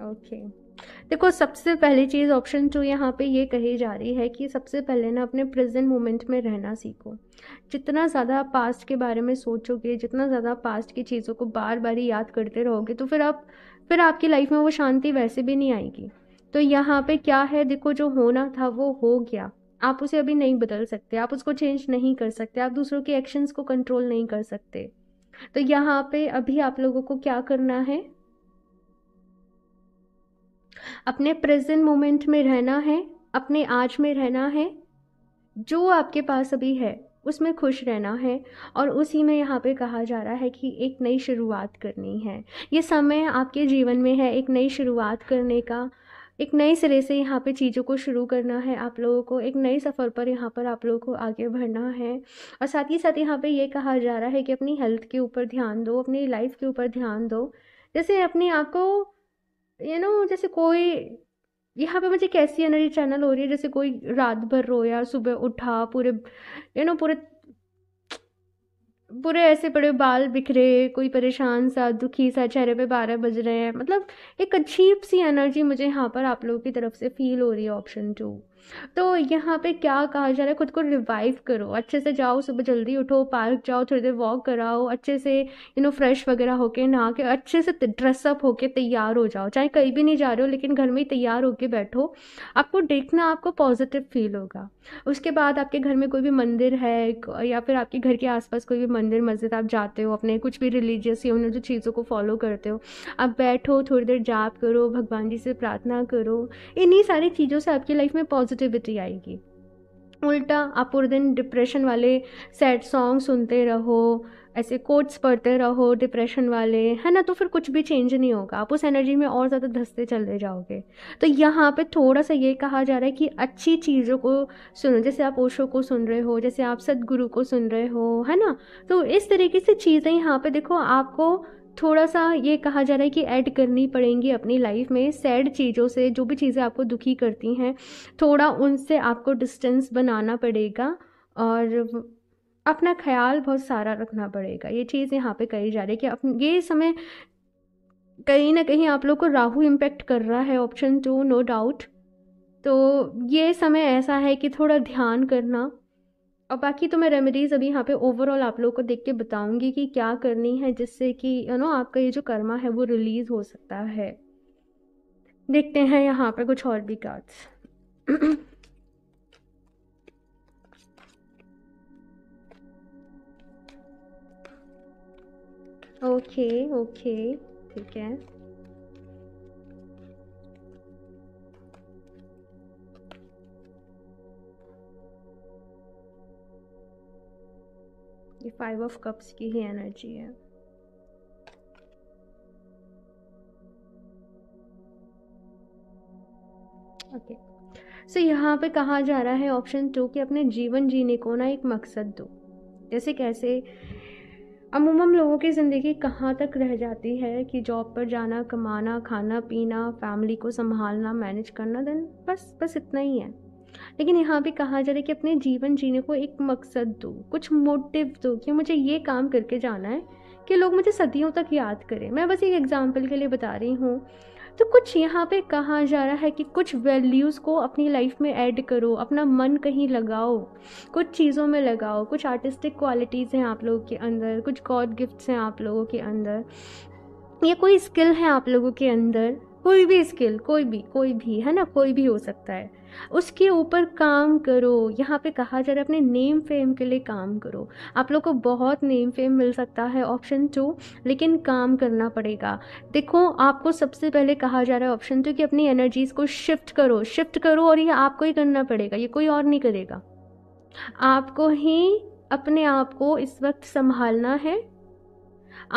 Speaker 1: okay. Mm-hmm. देखो सबसे पहली चीज़ ऑप्शन टू यहाँ पे ये कही जा रही है कि सबसे पहले ना अपने प्रेजेंट मोमेंट में रहना सीखो जितना ज़्यादा आप पास्ट के बारे में सोचोगे जितना ज़्यादा पास्ट की चीज़ों को बार बार ही याद करते रहोगे तो फिर आप फिर आपकी लाइफ में वो शांति वैसे भी नहीं आएगी तो यहाँ पे क्या है देखो जो होना था वो हो गया आप उसे अभी नहीं बदल सकते आप उसको चेंज नहीं कर सकते आप दूसरों के एक्शंस को कंट्रोल नहीं कर सकते तो यहाँ पे अभी आप लोगों को क्या करना है अपने प्रेजेंट मोमेंट में रहना है अपने आज में रहना है जो आपके पास अभी है उसमें खुश रहना है और उसी में यहाँ पे कहा जा रहा है कि एक नई शुरुआत करनी है ये समय आपके जीवन में है एक नई शुरुआत करने का एक नए सिरे से यहाँ पे चीज़ों को शुरू करना है आप लोगों को एक नए सफ़र पर यहाँ पर आप लोगों को आगे बढ़ना है और साथ ही साथ यहाँ पे ये कहा जा रहा है कि अपनी हेल्थ के ऊपर ध्यान दो अपनी लाइफ के ऊपर ध्यान दो जैसे अपने आप को यू नो जैसे कोई यहाँ पे मुझे कैसी एनर्जी चैनल हो रही है जैसे कोई रात भर रोया सुबह उठा पूरे यू नो पूरे बुरे ऐसे बड़े बाल बिखरे कोई परेशान सा दुखी सा चेहरे पे बारह बज रहे हैं मतलब एक अजीब सी एनर्जी मुझे यहाँ पर आप लोगों की तरफ से फील हो रही है ऑप्शन टू तो यहाँ पे क्या कहा जा रहा है खुद को रिवाइव करो अच्छे से जाओ सुबह जल्दी उठो पार्क जाओ थोड़ी देर वॉक कराओ अच्छे से यू नो फ्रेश वगैरह होके नहा के अच्छे से ड्रेसअप होके तैयार हो जाओ चाहे कहीं भी नहीं जा रहे हो लेकिन घर में ही तैयार होके बैठो आपको देखना आपको पॉजिटिव फील होगा उसके बाद आपके घर में कोई भी मंदिर है या फिर आपके घर के आसपास कोई भी मंदिर मंदिर मस्जिद आप जाते हो अपने कुछ भी रिलीजियस या उन जो चीज़ों को फॉलो करते हो आप बैठो थोड़ी देर जाप करो भगवान जी से प्रार्थना करो इन्हीं सारी चीज़ों से आपकी लाइफ में पॉजिटिविटी आएगी उल्टा आप पूरे दिन डिप्रेशन वाले सैड सॉन्ग सुनते रहो ऐसे कोट्स पढ़ते रहो डिप्रेशन वाले है ना तो फिर कुछ भी चेंज नहीं होगा आप उस एनर्जी में और ज़्यादा धसते चले जाओगे तो यहाँ पे थोड़ा सा ये कहा जा रहा है कि अच्छी चीज़ों को सुनो जैसे आप ओशो को सुन रहे हो जैसे आप सदगुरु को सुन रहे हो है ना तो इस तरीके से चीज़ें यहाँ पर देखो आपको थोड़ा सा ये कहा जा रहा है कि ऐड करनी पड़ेंगी अपनी लाइफ में सैड चीज़ों से जो भी चीज़ें आपको दुखी करती हैं थोड़ा उनसे आपको डिस्टेंस बनाना पड़ेगा और अपना ख्याल बहुत सारा रखना पड़ेगा ये चीज़ यहाँ पे कही जा रही है कि ये समय कहीं ना कहीं आप लोग को राहु इम्पेक्ट कर रहा है ऑप्शन टू नो डाउट तो ये समय ऐसा है कि थोड़ा ध्यान करना और बाकी तो मैं रेमेडीज़ अभी यहाँ पे ओवरऑल आप लोग को देख के बताऊँगी कि क्या करनी है जिससे कि यू नो आपका ये जो कर्मा है वो रिलीज़ हो सकता है देखते हैं यहाँ पे कुछ और भी कार्ड्स ओके ओके ठीक है ये फाइव ऑफ कप्स की ही एनर्जी है ओके okay. सो so, यहाँ पे कहा जा रहा है ऑप्शन टू कि अपने जीवन जीने को ना एक मकसद दो जैसे कैसे अमूमन लोगों की ज़िंदगी कहाँ तक रह जाती है कि जॉब पर जाना कमाना खाना पीना फैमिली को संभालना मैनेज करना देन बस बस इतना ही है लेकिन यहाँ भी कहा जा रहा है कि अपने जीवन जीने को एक मकसद दो कुछ मोटिव दो कि मुझे ये काम करके जाना है कि लोग मुझे सदियों तक याद करें मैं बस एक एग्ज़ाम्पल के लिए बता रही हूँ तो कुछ यहाँ पे कहा जा रहा है कि कुछ वैल्यूज़ को अपनी लाइफ में ऐड करो अपना मन कहीं लगाओ कुछ चीज़ों में लगाओ कुछ आर्टिस्टिक क्वालिटीज़ हैं आप लोगों के अंदर कुछ गॉड गिफ्ट्स हैं आप लोगों के अंदर या कोई स्किल है आप लोगों के अंदर कोई भी स्किल कोई भी कोई भी है ना कोई भी हो सकता है उसके ऊपर काम करो यहाँ पे कहा जा रहा है अपने नेम फेम के लिए काम करो आप लोग को बहुत नेम फेम मिल सकता है ऑप्शन टू लेकिन काम करना पड़ेगा देखो आपको सबसे पहले कहा जा रहा है ऑप्शन टू कि अपनी एनर्जीज़ को शिफ्ट करो शिफ्ट करो और ये आपको ही करना पड़ेगा ये कोई और नहीं करेगा आपको ही अपने आप को इस वक्त संभालना है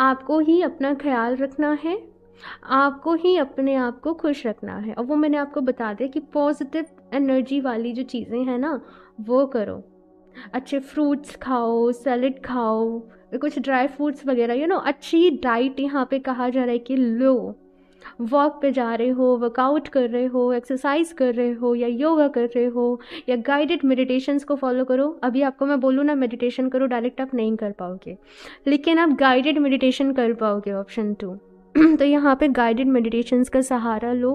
Speaker 1: आपको ही अपना ख्याल रखना है आपको ही अपने आप को खुश रखना है और वो मैंने आपको बता दिया कि पॉजिटिव एनर्जी वाली जो चीज़ें हैं ना वो करो अच्छे फ्रूट्स खाओ सैलड खाओ कुछ ड्राई फ्रूट्स वगैरह यू नो अच्छी डाइट यहाँ पे कहा जा रहा है कि लो वॉक पे जा रहे हो वर्कआउट कर रहे हो एक्सरसाइज कर रहे हो या योगा कर रहे हो या गाइडेड मेडिटेशंस को फॉलो करो अभी आपको मैं बोलूँ ना मेडिटेशन करो डायरेक्ट आप नहीं कर पाओगे लेकिन आप गाइडेड मेडिटेशन कर पाओगे ऑप्शन टू तो यहाँ पे गाइडेड मेडिटेशंस का सहारा लो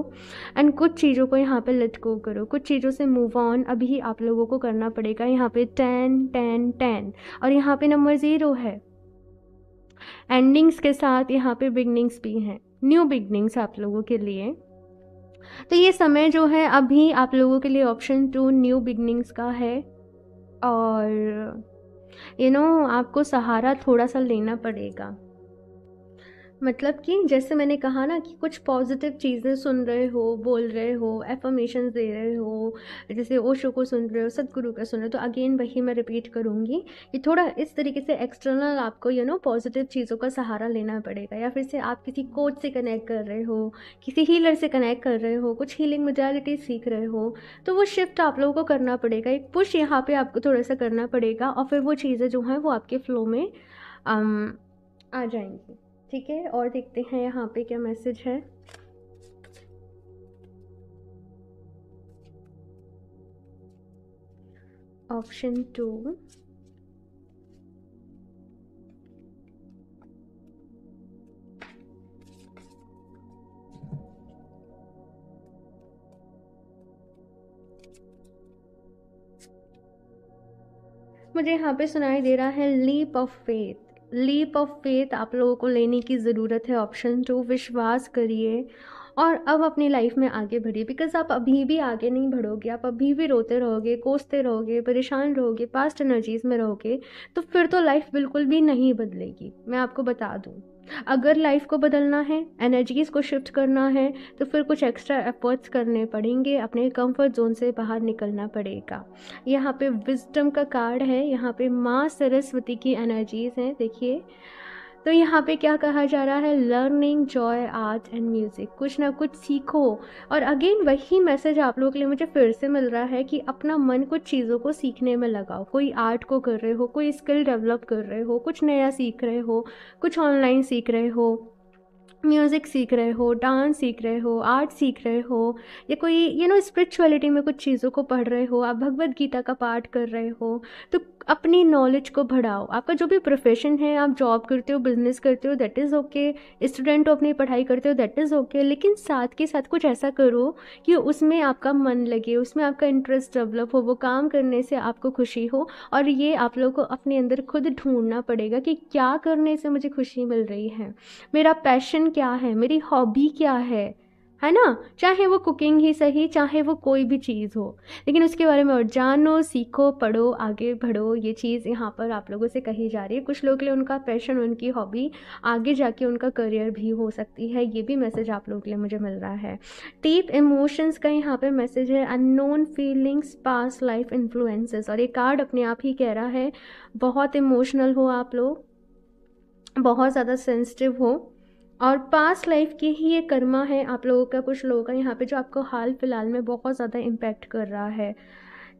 Speaker 1: एंड कुछ चीज़ों को यहाँ पे लेट गो करो कुछ चीज़ों से मूव ऑन अभी आप लोगों को करना पड़ेगा यहाँ पे टेन टेन टेन और यहाँ पे नंबर ज़ीरो है एंडिंग्स के साथ यहाँ पे बिगनिंग्स भी हैं न्यू बिगनिंग्स आप लोगों के लिए तो ये समय जो है अभी आप लोगों के लिए ऑप्शन टू न्यू बिगनिंग्स का है और यू you नो know, आपको सहारा थोड़ा सा लेना पड़ेगा मतलब कि जैसे मैंने कहा ना कि कुछ पॉजिटिव चीज़ें सुन रहे हो बोल रहे हो एफर्मेशन दे रहे हो जैसे ओशो को सुन रहे हो सदगुरु का सुन रहे हो तो अगेन वही मैं रिपीट करूँगी कि थोड़ा इस तरीके से एक्सटर्नल आपको यू नो पॉजिटिव चीज़ों का सहारा लेना पड़ेगा या फिर से आप किसी कोच से कनेक्ट कर रहे हो किसी हीलर से कनेक्ट कर रहे हो कुछ हीलिंग मजालिटी सीख रहे हो तो वो शिफ्ट आप लोगों को करना पड़ेगा एक पुश यहाँ पर आपको थोड़ा सा करना पड़ेगा और फिर वो चीज़ें जो हैं वो आपके फ्लो में um, आ जाएंगी ठीक है और देखते हैं यहाँ पे क्या मैसेज है ऑप्शन टू मुझे यहाँ पे सुनाई दे रहा है leap of faith leap of faith आप लोगों को लेने की ज़रूरत है ऑप्शन टू विश्वास करिए और अब अपनी लाइफ में आगे बढ़िए बिकॉज आप अभी भी आगे नहीं बढ़ोगे आप अभी भी रोते रहोगे कोसते रहोगे परेशान रहोगे पास्ट एनर्जीज़ में रहोगे तो फिर तो लाइफ बिल्कुल भी नहीं बदलेगी मैं आपको बता दूँ अगर लाइफ को बदलना है एनर्जीज़ को शिफ्ट करना है तो फिर कुछ एक्स्ट्रा एफर्ट्स करने पड़ेंगे अपने कंफर्ट जोन से बाहर निकलना पड़ेगा यहाँ पे विजडम का कार्ड है यहाँ पे माँ सरस्वती की एनर्जीज़ हैं देखिए तो यहाँ पे क्या कहा जा रहा है learning joy art and music कुछ ना कुछ सीखो और अगेन वही मैसेज आप लोगों के लिए मुझे फिर से मिल रहा है कि अपना मन कुछ चीज़ों को सीखने में लगाओ कोई आर्ट को कर रहे हो कोई स्किल डेवलप कर रहे हो कुछ नया सीख रहे हो कुछ ऑनलाइन सीख रहे हो म्यूज़िक सीख रहे हो डांस सीख रहे हो आर्ट सीख रहे हो या कोई यू नो स्पिरिचुअलिटी में कुछ चीज़ों को पढ़ रहे हो आप भगवत गीता का पाठ कर रहे हो तो अपनी नॉलेज को बढ़ाओ आपका जो भी प्रोफेशन है आप जॉब करते हो बिजनेस करते हो दैट इज़ ओके स्टूडेंट हो अपनी पढ़ाई करते हो दैट इज़ ओके लेकिन साथ के साथ कुछ ऐसा करो कि उसमें आपका मन लगे उसमें आपका इंटरेस्ट डेवलप हो वो काम करने से आपको खुशी हो और ये आप लोग को अपने अंदर खुद ढूंढना पड़ेगा कि क्या करने से मुझे खुशी मिल रही है मेरा पैशन क्या है मेरी हॉबी क्या है है ना चाहे वो कुकिंग ही सही चाहे वो कोई भी चीज़ हो लेकिन उसके बारे में और जानो सीखो पढ़ो आगे बढ़ो ये चीज़ यहाँ पर आप लोगों से कही जा रही है कुछ लोगों के लिए उनका पैशन उनकी हॉबी आगे जाके उनका करियर भी हो सकती है ये भी मैसेज आप लोगों के लिए मुझे मिल रहा है डीप इमोशंस का यहाँ पर मैसेज है unknown feelings past life influences और ये कार्ड अपने आप ही कह रहा है बहुत इमोशनल हो आप लोग बहुत ज़्यादा सेंसिटिव हो और पास्ट लाइफ की ही ये कर्मा है आप लोगों का कुछ लोगों का यहाँ पे जो आपको हाल फिलहाल में बहुत ज़्यादा इम्पेक्ट कर रहा है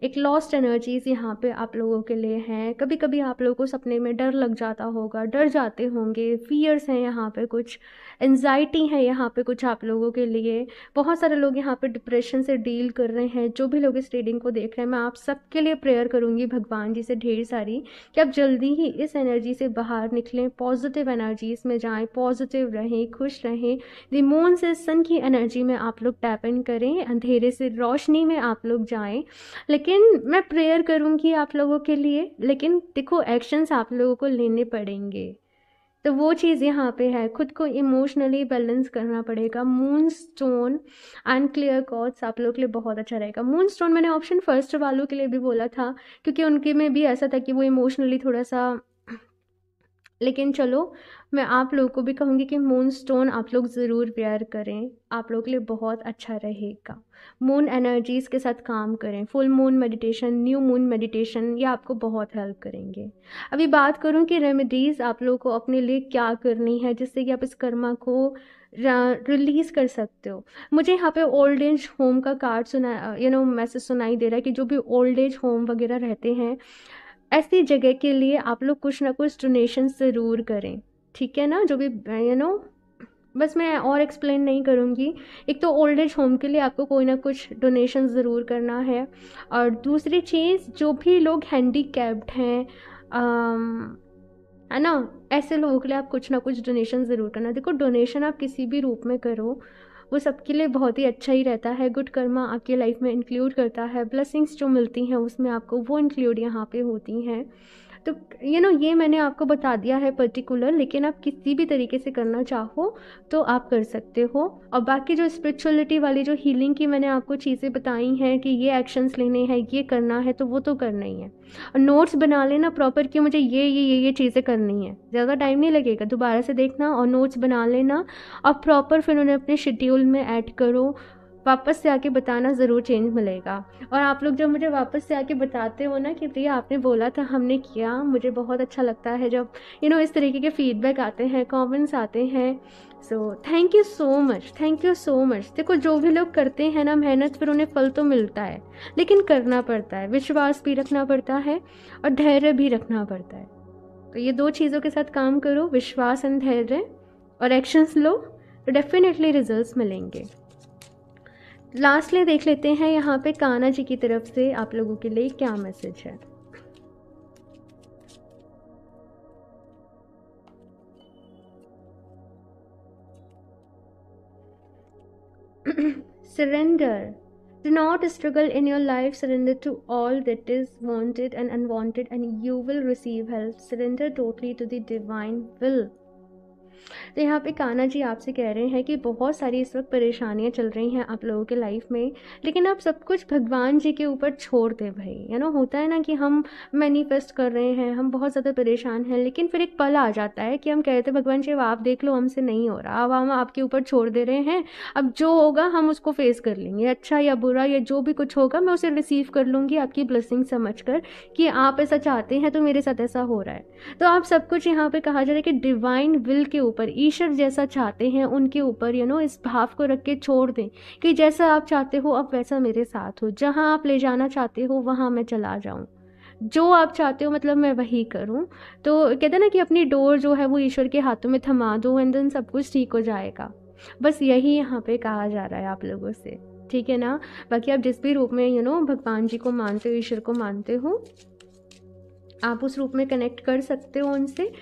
Speaker 1: एक लॉस्ट एनर्जीज़ यहाँ पे आप लोगों के लिए हैं कभी कभी आप लोगों को सपने में डर लग जाता होगा डर जाते होंगे फियर्स हैं यहाँ पे कुछ एनजाइटी है यहाँ पे कुछ आप लोगों के लिए बहुत सारे लोग यहाँ पे डिप्रेशन से डील कर रहे हैं जो भी लोग इस रीडिंग को देख रहे हैं मैं आप सबके लिए प्रेयर करूँगी भगवान जी से ढेर सारी कि आप जल्दी ही इस एनर्जी से बाहर निकलें पॉजिटिव एनर्जीज़ में जाएँ पॉजिटिव रहें खुश रहें दी मून से सन की एनर्जी में आप लोग टैप इन करें अंधेरे से रोशनी में आप लोग जाएँ लेकिन लेकिन मैं प्रेयर करूँगी आप लोगों के लिए लेकिन देखो एक्शंस आप लोगों को लेने पड़ेंगे तो वो चीज़ यहाँ पे है खुद को इमोशनली बैलेंस करना पड़ेगा moonstone and clear quartz आप लोगों के लिए बहुत अच्छा रहेगा मून स्टोन मैंने ऑप्शन फर्स्ट वालों के लिए भी बोला था क्योंकि उनके में भी ऐसा था कि वो इमोशनली थोड़ा सा लेकिन चलो मैं आप लोगों को भी कहूँगी कि मून स्टोन आप लोग ज़रूर वेयर करें आप लोगों के लिए बहुत अच्छा रहेगा मून एनर्जीज़ के साथ काम करें full moon meditation new moon meditation ये आपको बहुत हेल्प करेंगे अभी बात करूँ कि रेमेडीज़ आप लोगों को अपने लिए क्या करनी है जिससे कि आप इस कर्मा को रिलीज़ कर सकते हो मुझे यहाँ पे ओल्ड एज होम का कार्ड सुना यू नो मैसेज सुनाई दे रहा है कि जो भी ओल्ड एज होम वगैरह रहते हैं ऐसी जगह के लिए आप लोग कुछ ना कुछ डोनेशन ज़रूर करें ठीक है ना जो भी यू नो बस मैं और एक्सप्लेन नहीं करूँगी एक तो ओल्ड एज होम के लिए आपको कोई ना कुछ डोनेशन ज़रूर करना है और दूसरी चीज़ जो भी लोग हैंडी कैप्ड हैं है ना ऐसे लोगों के लिए आप कुछ ना कुछ डोनेशन ज़रूर करना देखो डोनेशन आप किसी भी रूप में करो वो सबके लिए बहुत ही अच्छा ही रहता है गुड कर्मा आपके लाइफ में इंक्लूड करता है ब्लेसिंग्स जो मिलती हैं उसमें आपको वो इंक्लूड यहाँ पे होती हैं तो यू नो ये मैंने आपको बता दिया है पर्टिकुलर लेकिन आप किसी भी तरीके से करना चाहो तो आप कर सकते हो और बाकी जो स्पिरिचुअलिटी वाली जो हीलिंग की मैंने आपको चीज़ें बताई हैं कि ये एक्शंस लेने हैं ये करना है तो वो तो करना ही है और नोट्स बना लेना प्रॉपर कि मुझे ये ये ये ये चीज़ें करनी है ज़्यादा टाइम नहीं लगेगा दोबारा से देखना और नोट्स बना लेना और प्रॉपर फिर उन्हें अपने शेड्यूल में ऐड करो वापस से आके बताना ज़रूर चेंज मिलेगा और आप लोग जब मुझे वापस से आके बताते हो ना कि प्रिया आपने बोला था हमने किया मुझे बहुत अच्छा लगता है जब यू you नो know, इस तरीके के फीडबैक आते हैं कॉमेंट्स आते हैं so thank you so much thank you so much देखो जो भी लोग करते हैं ना मेहनत फिर उन्हें फल तो मिलता है लेकिन करना पड़ता है विश्वास भी रखना पड़ता है और धैर्य भी रखना पड़ता है तो ये दो चीज़ों के साथ काम करो विश्वास एंड धैर्य और एक्शंस लो तो डेफिनेटली रिजल्ट्स मिलेंगे लास्टली देख लेते हैं यहाँ पे काना जी की तरफ से आप लोगों के लिए क्या मैसेज है surrender Do not struggle in your life. Surrender to all that is wanted and unwanted, and you will receive help. Surrender totally to the divine will. तो यहाँ पे काना जी आपसे कह रहे हैं कि बहुत सारी इस वक्त परेशानियाँ चल रही हैं आप लोगों के लाइफ में लेकिन आप सब कुछ भगवान जी के ऊपर छोड़ दें भाई यू नो होता है ना कि हम मैनिफेस्ट कर रहे हैं हम बहुत ज़्यादा परेशान हैं लेकिन फिर एक पल आ जाता है कि हम कहते हैं भगवान जी अब आप देख लो हमसे नहीं हो रहा अब हम आपके ऊपर छोड़ दे रहे हैं अब जो होगा हम उसको फेस कर लेंगे अच्छा या बुरा या जो भी कुछ होगा मैं उसे रिसीव कर लूँगी आपकी ब्लेसिंग समझ कर कि आप ऐसा चाहते हैं तो मेरे साथ ऐसा हो रहा है तो आप सब कुछ यहाँ पर कहा जा रहा है कि डिवाइन विल के ऊपर ईश्वर जैसा चाहते हैं उनके ऊपर यू नो इस भाव को रख के छोड़ दें कि जैसा आप चाहते हो अब वैसा मेरे साथ हो जहाँ आप ले जाना चाहते हो वहाँ मैं चला जाऊँ जो आप चाहते हो मतलब मैं वही करूँ तो कहते ना कि अपनी डोर जो है वो ईश्वर के हाथों में थमा दो एंड देन सब कुछ ठीक हो जाएगा बस यही यहाँ पे कहा जा रहा है आप लोगों से ठीक है ना बाकी आप जिस भी रूप में यू नो भगवान जी को मानते हो ईश्वर को मानते हो आप उस रूप में कनेक्ट कर सकते हो उनसे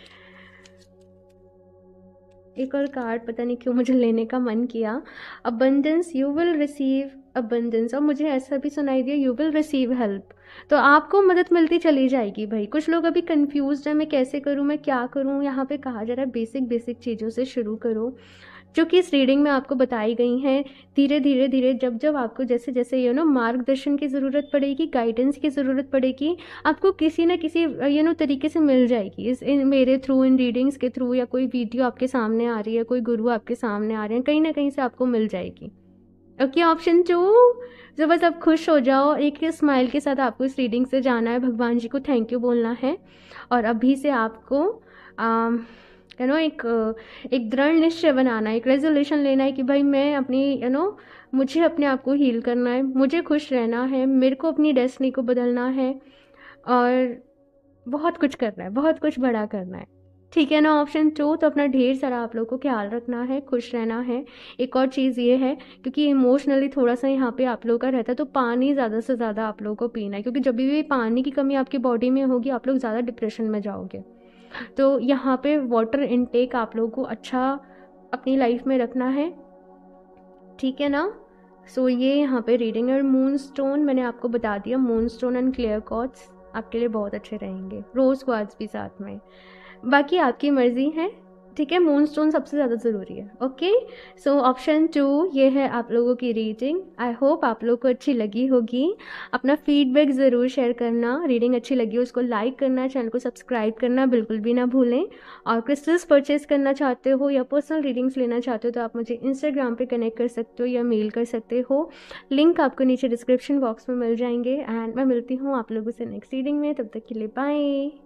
Speaker 1: एक और कार्ड पता नहीं क्यों मुझे लेने का मन किया abundance you will receive abundance और मुझे ऐसा भी सुनाई दिया यू विल रिसीव हेल्प तो आपको मदद मिलती चली जाएगी भाई कुछ लोग अभी कन्फ्यूज हैं मैं कैसे करूँ मैं क्या करूँ यहाँ पे कहा जा रहा है बेसिक बेसिक चीज़ों से शुरू करो जो कि इस रीडिंग में आपको बताई गई हैं धीरे धीरे धीरे जब जब आपको जैसे जैसे यू नो मार्गदर्शन की ज़रूरत पड़ेगी गाइडेंस की ज़रूरत पड़ेगी आपको किसी ना किसी यू नो तरीके से मिल जाएगी इस इन मेरे थ्रू इन रीडिंग्स के थ्रू या कोई वीडियो आपके सामने आ रही है कोई गुरु आपके सामने आ रहे हैं कहीं ना कहीं से आपको मिल जाएगी ओके ऑप्शन टू जो बस आप खुश हो जाओ एक स्माइल के साथ आपको इस रीडिंग से जाना है भगवान जी को थैंक यू बोलना है और अभी से आपको आ, um, यू नो एक एक दृढ़ निश्चय बनाना एक रेजोल्यूशन लेना है कि भाई मैं अपनी यू नो मुझे अपने आप को हील करना है मुझे खुश रहना है मेरे को अपनी डेस्टनी को बदलना है और बहुत कुछ करना है बहुत कुछ बड़ा करना है ठीक है ना ऑप्शन टू तो अपना ढेर सारा आप लोग को ख्याल रखना है खुश रहना है एक और चीज़ ये है क्योंकि इमोशनली थोड़ा सा यहाँ पे आप लोगों का रहता है तो पानी ज़्यादा से ज़्यादा आप लोगों को पीना है क्योंकि जब भी पानी की कमी आपकी बॉडी में होगी आप लोग ज़्यादा डिप्रेशन में जाओगे तो यहाँ पे वाटर इनटेक आप लोगों को अच्छा अपनी लाइफ में रखना है ठीक है ना सो so, ये यहाँ पे रीडिंग और मून स्टोन मैंने आपको बता दिया moonstone and clear quartz आपके लिए बहुत अच्छे रहेंगे रोज़ क्वार्स भी साथ में बाकी आपकी मर्ज़ी है ठीक है मून स्टोन सबसे ज़्यादा ज़रूरी है ओके सो ऑप्शन टू ये है आप लोगों की रीडिंग आई होप आप लोग को अच्छी लगी होगी अपना फीडबैक ज़रूर शेयर करना रीडिंग अच्छी लगी हो उसको लाइक करना चैनल को सब्सक्राइब करना बिल्कुल भी ना भूलें और क्रिस्टल्स परचेज करना चाहते हो या पर्सनल रीडिंग्स लेना चाहते हो तो आप मुझे इंस्टाग्राम पर कनेक्ट कर सकते हो या मेल कर सकते हो लिंक आपको नीचे डिस्क्रिप्शन बॉक्स में मिल जाएंगे एंड मैं मिलती हूँ आप लोगों से नेक्स्ट रीडिंग में तब तक के लिए बाय